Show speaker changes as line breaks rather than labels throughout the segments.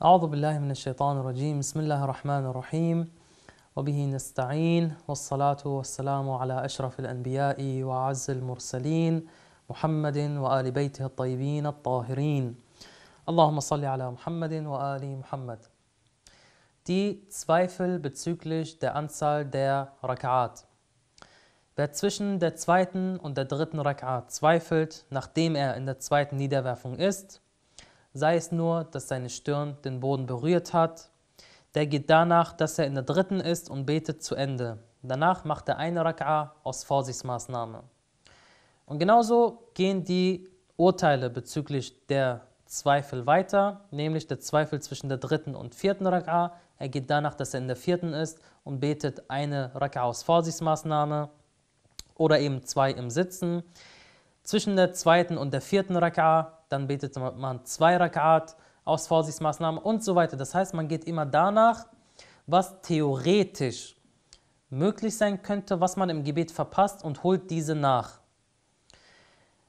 أعوذ بالله من الشيطان الرجيم بسم الله الرحمن الرحيم وبه نستعين والصلاة والسلام على أشرف الأنبياء وعز المرسلين محمد وآل بيته الطيبين الطاهرين اللهم صل على محمد وآل محمد Die Zweifel bezüglich der Anzahl der Rak'at. Wer zwischen der zweiten und der dritten Rak'at zweifelt, nachdem er in der zweiten Niederwerfung ist, sei es nur, dass seine Stirn den Boden berührt hat. Der geht danach, dass er in der dritten ist und betet zu Ende. Danach macht er eine Rak'a aus Vorsichtsmaßnahme. Und genauso gehen die Urteile bezüglich der Zweifel weiter, nämlich der Zweifel zwischen der dritten und vierten Rak'a. Er geht danach, dass er in der vierten ist und betet eine Rak'a aus Vorsichtsmaßnahme oder eben zwei im Sitzen. Zwischen der zweiten und der vierten Rak'a, dann betet man zwei Rak'at aus Vorsichtsmaßnahmen und so weiter. Das heißt, man geht immer danach, was theoretisch möglich sein könnte, was man im Gebet verpasst und holt diese nach.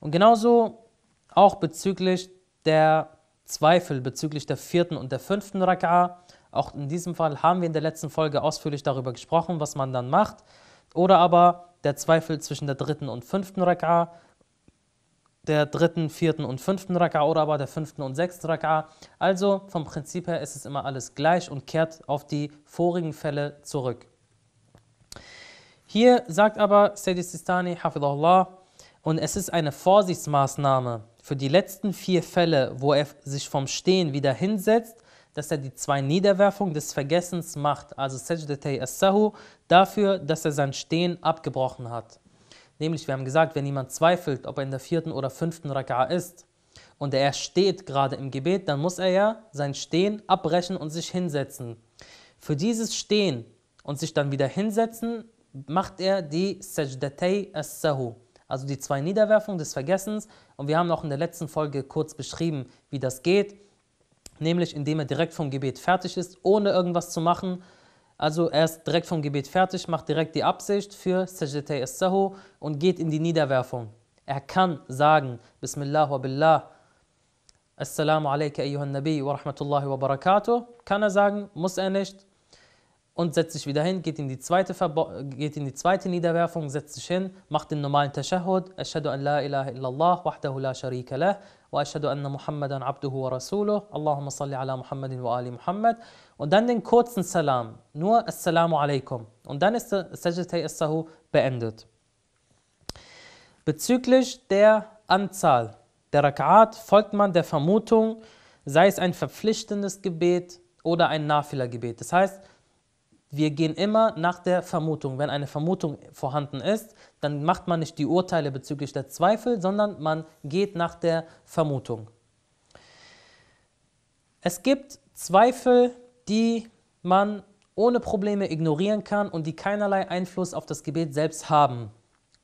Und genauso auch bezüglich der Zweifel, bezüglich der vierten und der fünften Rak'a. Auch in diesem Fall haben wir in der letzten Folge ausführlich darüber gesprochen, was man dann macht. Oder aber der Zweifel zwischen der dritten und fünften Rak'a der dritten, vierten und fünften Raka'a oder aber der fünften und sechsten Raka'a. Also vom Prinzip her ist es immer alles gleich und kehrt auf die vorigen Fälle zurück. Hier sagt aber Sayyid Sistani, Hafidullah, und es ist eine Vorsichtsmaßnahme für die letzten vier Fälle, wo er sich vom Stehen wieder hinsetzt, dass er die zwei Niederwerfungen des Vergessens macht, also Sajdatay as-Sahu, dafür, dass er sein Stehen abgebrochen hat. Nämlich, wir haben gesagt, wenn jemand zweifelt, ob er in der vierten oder fünften Raka'a ist und er steht gerade im Gebet, dann muss er ja sein Stehen abbrechen und sich hinsetzen. Für dieses Stehen und sich dann wieder hinsetzen, macht er die Sajdatay as-Sahu, also die zwei Niederwerfungen des Vergessens. Und wir haben auch in der letzten Folge kurz beschrieben, wie das geht, nämlich indem er direkt vom Gebet fertig ist, ohne irgendwas zu machen also er ist direkt vom Gebet fertig, macht direkt die Absicht für Sajdatay As-Sahu und geht in die Niederwerfung. Er kann sagen, Bismillah wa Billah, Assalamu alaikum ayyuhan Nabi wa rahmatullahi wa barakatuh. Kann er sagen, muss er nicht. Und setzt sich wieder hin, geht in die zweite, Verbo geht in die zweite Niederwerfung, setzt sich hin, macht den normalen Tashahud. Ashadu an la ilaha illallah, wahdahu la sharika lah, wa ashadu anna Muhammadan abduhu wa rasuluh, Allahumma salli ala Muhammadin wa ali Muhammad und dann den kurzen Salam, nur Assalamu alaikum. Und dann ist der Sajdatay Assahu beendet. Bezüglich der Anzahl der Rak'at folgt man der Vermutung, sei es ein verpflichtendes Gebet oder ein Nafila-Gebet. Das heißt, wir gehen immer nach der Vermutung. Wenn eine Vermutung vorhanden ist, dann macht man nicht die Urteile bezüglich der Zweifel, sondern man geht nach der Vermutung. Es gibt Zweifel die man ohne Probleme ignorieren kann und die keinerlei Einfluss auf das Gebet selbst haben.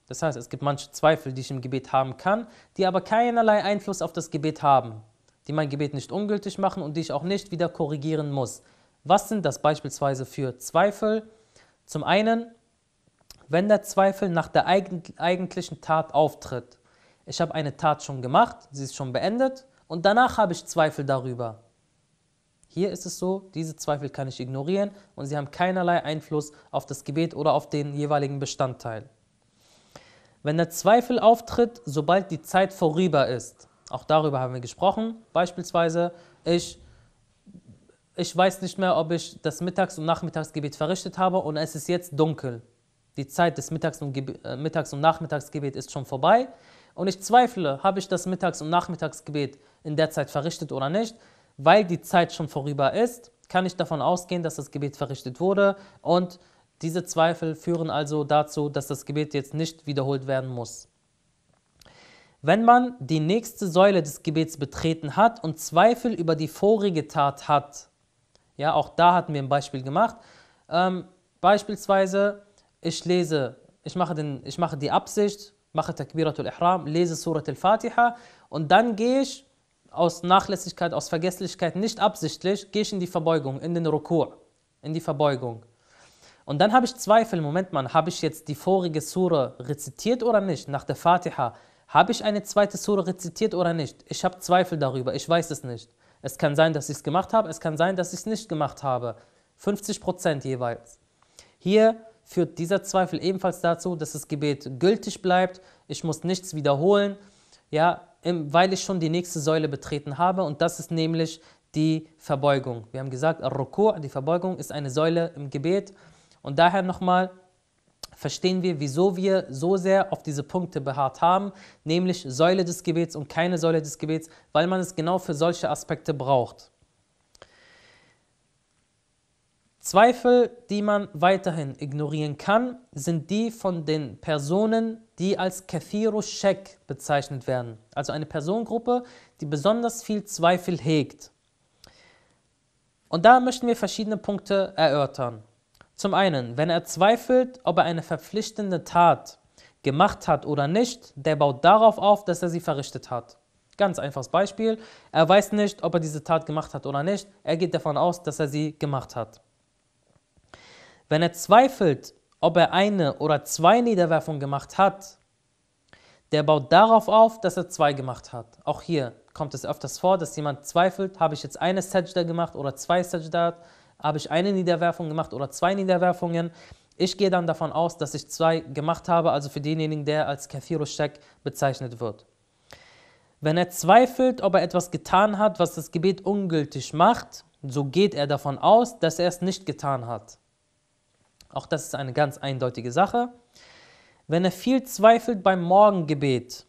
Das heißt, es gibt manche Zweifel, die ich im Gebet haben kann, die aber keinerlei Einfluss auf das Gebet haben, die mein Gebet nicht ungültig machen und die ich auch nicht wieder korrigieren muss. Was sind das beispielsweise für Zweifel? Zum einen, wenn der Zweifel nach der eigentlichen Tat auftritt. Ich habe eine Tat schon gemacht, sie ist schon beendet und danach habe ich Zweifel darüber. Hier ist es so, diese Zweifel kann ich ignorieren und sie haben keinerlei Einfluss auf das Gebet oder auf den jeweiligen Bestandteil. Wenn der Zweifel auftritt, sobald die Zeit vorüber ist, auch darüber haben wir gesprochen, beispielsweise, ich, ich weiß nicht mehr, ob ich das Mittags- und Nachmittagsgebet verrichtet habe und es ist jetzt dunkel. Die Zeit des Mittags- und, äh, Mittags und Nachmittagsgebet ist schon vorbei und ich zweifle, habe ich das Mittags- und Nachmittagsgebet in der Zeit verrichtet oder nicht, weil die Zeit schon vorüber ist, kann ich davon ausgehen, dass das Gebet verrichtet wurde und diese Zweifel führen also dazu, dass das Gebet jetzt nicht wiederholt werden muss. Wenn man die nächste Säule des Gebets betreten hat und Zweifel über die vorige Tat hat, ja, auch da hatten wir ein Beispiel gemacht, ähm, beispielsweise, ich lese, ich mache, den, ich mache die Absicht, mache Takbiratul Ihram, lese Surat al-Fatiha und dann gehe ich aus Nachlässigkeit, aus Vergesslichkeit, nicht absichtlich, gehe ich in die Verbeugung, in den Rukur, in die Verbeugung. Und dann habe ich Zweifel, Moment mal, habe ich jetzt die vorige Sura rezitiert oder nicht? Nach der Fatiha, habe ich eine zweite Sura rezitiert oder nicht? Ich habe Zweifel darüber, ich weiß es nicht. Es kann sein, dass ich es gemacht habe, es kann sein, dass ich es nicht gemacht habe. 50 jeweils. Hier führt dieser Zweifel ebenfalls dazu, dass das Gebet gültig bleibt. Ich muss nichts wiederholen. Ja, weil ich schon die nächste Säule betreten habe und das ist nämlich die Verbeugung. Wir haben gesagt, die Verbeugung ist eine Säule im Gebet und daher nochmal verstehen wir, wieso wir so sehr auf diese Punkte beharrt haben, nämlich Säule des Gebets und keine Säule des Gebets, weil man es genau für solche Aspekte braucht. Zweifel, die man weiterhin ignorieren kann, sind die von den Personen, die als Kathiru Shek bezeichnet werden. Also eine Personengruppe, die besonders viel Zweifel hegt. Und da möchten wir verschiedene Punkte erörtern. Zum einen, wenn er zweifelt, ob er eine verpflichtende Tat gemacht hat oder nicht, der baut darauf auf, dass er sie verrichtet hat. Ganz einfaches Beispiel. Er weiß nicht, ob er diese Tat gemacht hat oder nicht. Er geht davon aus, dass er sie gemacht hat. Wenn er zweifelt, ob er eine oder zwei Niederwerfungen gemacht hat, der baut darauf auf, dass er zwei gemacht hat. Auch hier kommt es öfters vor, dass jemand zweifelt, habe ich jetzt eine Sajda gemacht oder zwei Sajda, habe ich eine Niederwerfung gemacht oder zwei Niederwerfungen. Ich gehe dann davon aus, dass ich zwei gemacht habe, also für denjenigen, der als Kathirushek bezeichnet wird. Wenn er zweifelt, ob er etwas getan hat, was das Gebet ungültig macht, so geht er davon aus, dass er es nicht getan hat. Auch das ist eine ganz eindeutige Sache. Wenn er viel zweifelt beim Morgengebet,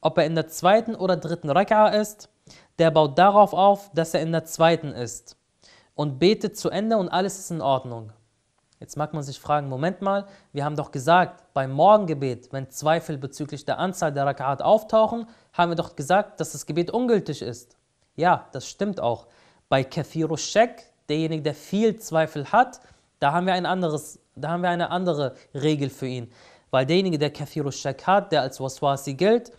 ob er in der zweiten oder dritten Rak'a ist, der baut darauf auf, dass er in der zweiten ist und betet zu Ende und alles ist in Ordnung. Jetzt mag man sich fragen, Moment mal, wir haben doch gesagt, beim Morgengebet, wenn Zweifel bezüglich der Anzahl der Rak'at auftauchen, haben wir doch gesagt, dass das Gebet ungültig ist. Ja, das stimmt auch. Bei Kafiru Shek, derjenige, der viel Zweifel hat, da haben wir ein anderes da haben wir eine andere Regel für ihn. Weil derjenige, der Kathiru Shak hat, der als Waswasi gilt,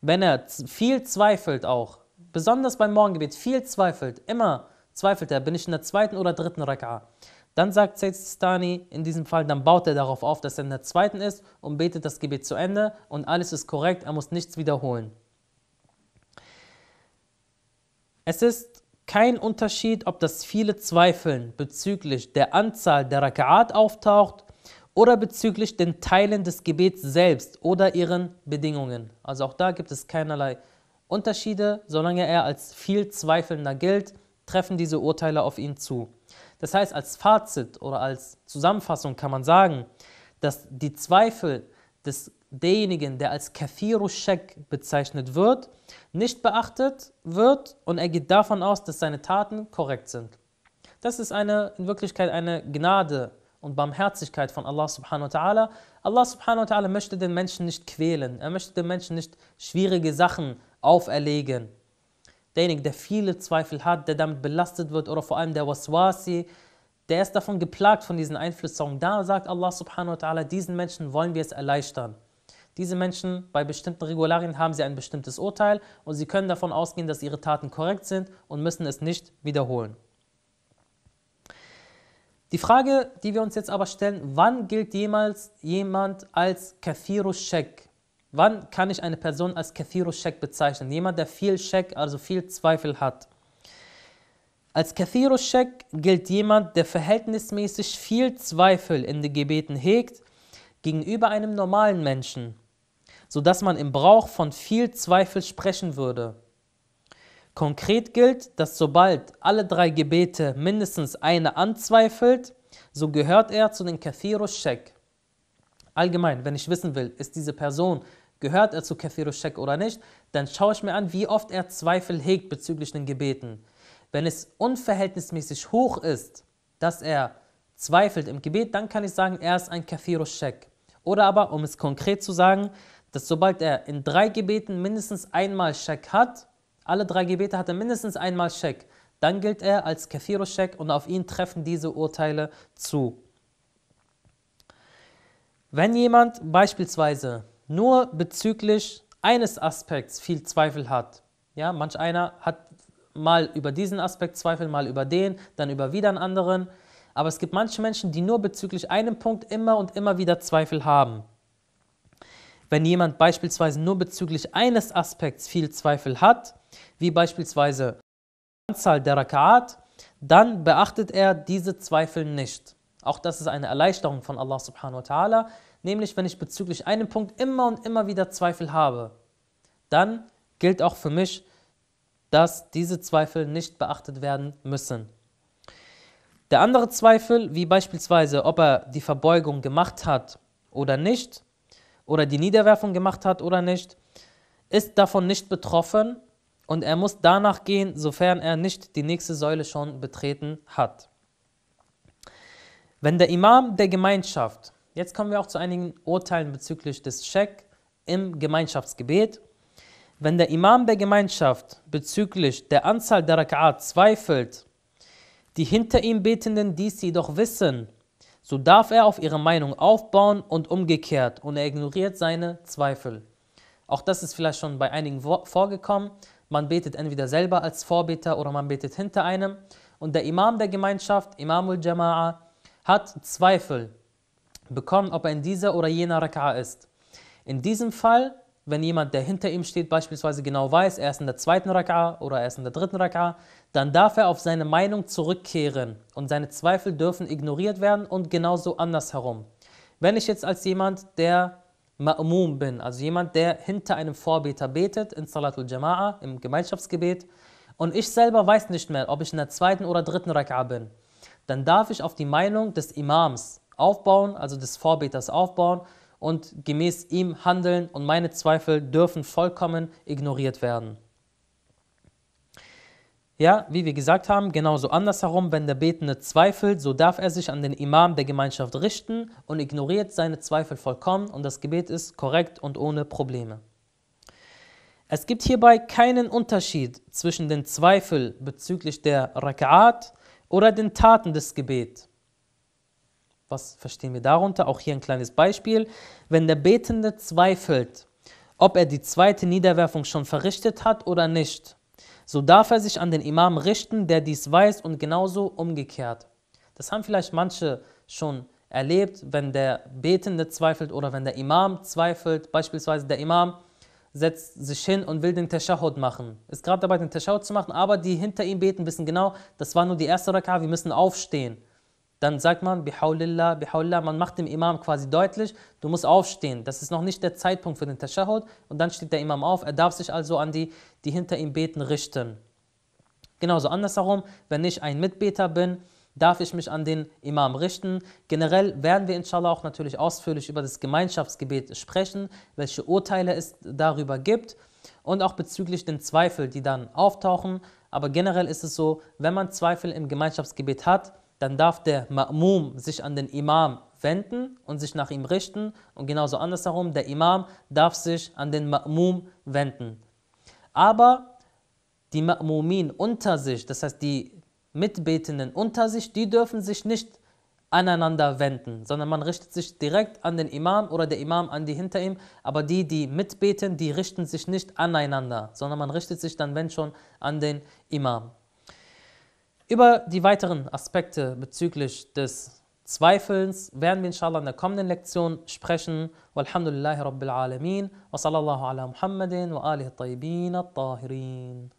wenn er viel zweifelt auch, besonders beim Morgengebet, viel zweifelt, immer zweifelt er, bin ich in der zweiten oder dritten Rak'a. Dann sagt Sayyid Sistani, in diesem Fall, dann baut er darauf auf, dass er in der zweiten ist und betet das Gebet zu Ende und alles ist korrekt, er muss nichts wiederholen. Es ist kein Unterschied, ob das viele Zweifeln bezüglich der Anzahl der Raka'at auftaucht oder bezüglich den Teilen des Gebets selbst oder ihren Bedingungen. Also auch da gibt es keinerlei Unterschiede. Solange er als viel Zweifelnder gilt, treffen diese Urteile auf ihn zu. Das heißt, als Fazit oder als Zusammenfassung kann man sagen, dass die Zweifel des, derjenigen, der als Kathiru Shek bezeichnet wird, nicht beachtet wird und er geht davon aus, dass seine Taten korrekt sind. Das ist eine, in Wirklichkeit eine Gnade und Barmherzigkeit von Allah subhanahu wa ta'ala. Allah subhanahu wa ta'ala möchte den Menschen nicht quälen, er möchte den Menschen nicht schwierige Sachen auferlegen. Derjenige, der viele Zweifel hat, der damit belastet wird oder vor allem der Waswasi, der ist davon geplagt von diesen Einflüssen. Da sagt Allah subhanahu wa ta'ala, diesen Menschen wollen wir es erleichtern. Diese Menschen, bei bestimmten Regularien haben sie ein bestimmtes Urteil und sie können davon ausgehen, dass ihre Taten korrekt sind und müssen es nicht wiederholen. Die Frage, die wir uns jetzt aber stellen, wann gilt jemals jemand als Kafiru Shek? Wann kann ich eine Person als Kafiru Shek bezeichnen? Jemand, der viel Shek, also viel Zweifel hat. Als Kafiru Shek gilt jemand, der verhältnismäßig viel Zweifel in den Gebeten hegt gegenüber einem normalen Menschen sodass man im Brauch von viel Zweifel sprechen würde. Konkret gilt, dass sobald alle drei Gebete mindestens eine anzweifelt, so gehört er zu den Kathirus Shek. Allgemein, wenn ich wissen will, ist diese Person, gehört er zu Kathirus Shek oder nicht, dann schaue ich mir an, wie oft er Zweifel hegt bezüglich den Gebeten. Wenn es unverhältnismäßig hoch ist, dass er zweifelt im Gebet, dann kann ich sagen, er ist ein Kathirus Shek. Oder aber, um es konkret zu sagen, dass sobald er in drei Gebeten mindestens einmal Scheck hat, alle drei Gebete hat er mindestens einmal Scheck, dann gilt er als Scheck und auf ihn treffen diese Urteile zu. Wenn jemand beispielsweise nur bezüglich eines Aspekts viel Zweifel hat, ja, manch einer hat mal über diesen Aspekt Zweifel, mal über den, dann über wieder einen anderen, aber es gibt manche Menschen, die nur bezüglich einem Punkt immer und immer wieder Zweifel haben. Wenn jemand beispielsweise nur bezüglich eines Aspekts viel Zweifel hat, wie beispielsweise die Anzahl der Raka'at, dann beachtet er diese Zweifel nicht. Auch das ist eine Erleichterung von Allah subhanahu wa ta'ala, nämlich wenn ich bezüglich einem Punkt immer und immer wieder Zweifel habe, dann gilt auch für mich, dass diese Zweifel nicht beachtet werden müssen. Der andere Zweifel, wie beispielsweise, ob er die Verbeugung gemacht hat oder nicht, oder die Niederwerfung gemacht hat oder nicht, ist davon nicht betroffen und er muss danach gehen, sofern er nicht die nächste Säule schon betreten hat. Wenn der Imam der Gemeinschaft, jetzt kommen wir auch zu einigen Urteilen bezüglich des Scheck im Gemeinschaftsgebet, wenn der Imam der Gemeinschaft bezüglich der Anzahl der Rak'at zweifelt, die hinter ihm Betenden dies jedoch wissen so darf er auf ihre Meinung aufbauen und umgekehrt und er ignoriert seine Zweifel. Auch das ist vielleicht schon bei einigen vorgekommen. Man betet entweder selber als Vorbeter oder man betet hinter einem. Und der Imam der Gemeinschaft, Imamul Jama'a, hat Zweifel bekommen, ob er in dieser oder jener Raka'a ist. In diesem Fall wenn jemand, der hinter ihm steht, beispielsweise genau weiß, er ist in der zweiten Rak'a oder er ist in der dritten Rak'a, dann darf er auf seine Meinung zurückkehren und seine Zweifel dürfen ignoriert werden und genauso andersherum. Wenn ich jetzt als jemand, der Ma'mum bin, also jemand, der hinter einem Vorbeter betet, in Salatul Jama'a, im Gemeinschaftsgebet, und ich selber weiß nicht mehr, ob ich in der zweiten oder dritten Rak'a bin, dann darf ich auf die Meinung des Imams aufbauen, also des Vorbeters aufbauen und gemäß ihm handeln und meine Zweifel dürfen vollkommen ignoriert werden. Ja, wie wir gesagt haben, genauso andersherum, wenn der Betende zweifelt, so darf er sich an den Imam der Gemeinschaft richten und ignoriert seine Zweifel vollkommen und das Gebet ist korrekt und ohne Probleme. Es gibt hierbei keinen Unterschied zwischen den Zweifeln bezüglich der Raka'at oder den Taten des Gebets. Was verstehen wir darunter? Auch hier ein kleines Beispiel. Wenn der Betende zweifelt, ob er die zweite Niederwerfung schon verrichtet hat oder nicht, so darf er sich an den Imam richten, der dies weiß und genauso umgekehrt. Das haben vielleicht manche schon erlebt, wenn der Betende zweifelt oder wenn der Imam zweifelt. Beispielsweise der Imam setzt sich hin und will den Tashahud machen. Ist gerade dabei, den Tashahud zu machen, aber die hinter ihm beten wissen genau, das war nur die erste Raka, wir müssen aufstehen dann sagt man, bihaulillah, bihaulillah, man macht dem Imam quasi deutlich, du musst aufstehen, das ist noch nicht der Zeitpunkt für den Tashahud und dann steht der Imam auf, er darf sich also an die, die hinter ihm beten, richten. Genauso andersherum, wenn ich ein Mitbeter bin, darf ich mich an den Imam richten. Generell werden wir inshallah auch natürlich ausführlich über das Gemeinschaftsgebet sprechen, welche Urteile es darüber gibt und auch bezüglich den Zweifel, die dann auftauchen. Aber generell ist es so, wenn man Zweifel im Gemeinschaftsgebet hat, dann darf der Ma'mum sich an den Imam wenden und sich nach ihm richten und genauso andersherum, der Imam darf sich an den Ma'mum wenden. Aber die Ma'mumin unter sich, das heißt die Mitbetenden unter sich, die dürfen sich nicht aneinander wenden, sondern man richtet sich direkt an den Imam oder der Imam an die hinter ihm, aber die, die mitbeten, die richten sich nicht aneinander, sondern man richtet sich dann, wenn schon, an den Imam. Über die weiteren Aspekte bezüglich des Zweifelns werden wir inshallah in der kommenden Lektion sprechen. Walhamdulillahi Rabbil Alameen wa sallallahu ala Muhammadin wa alihi tayyibin at-tahirin.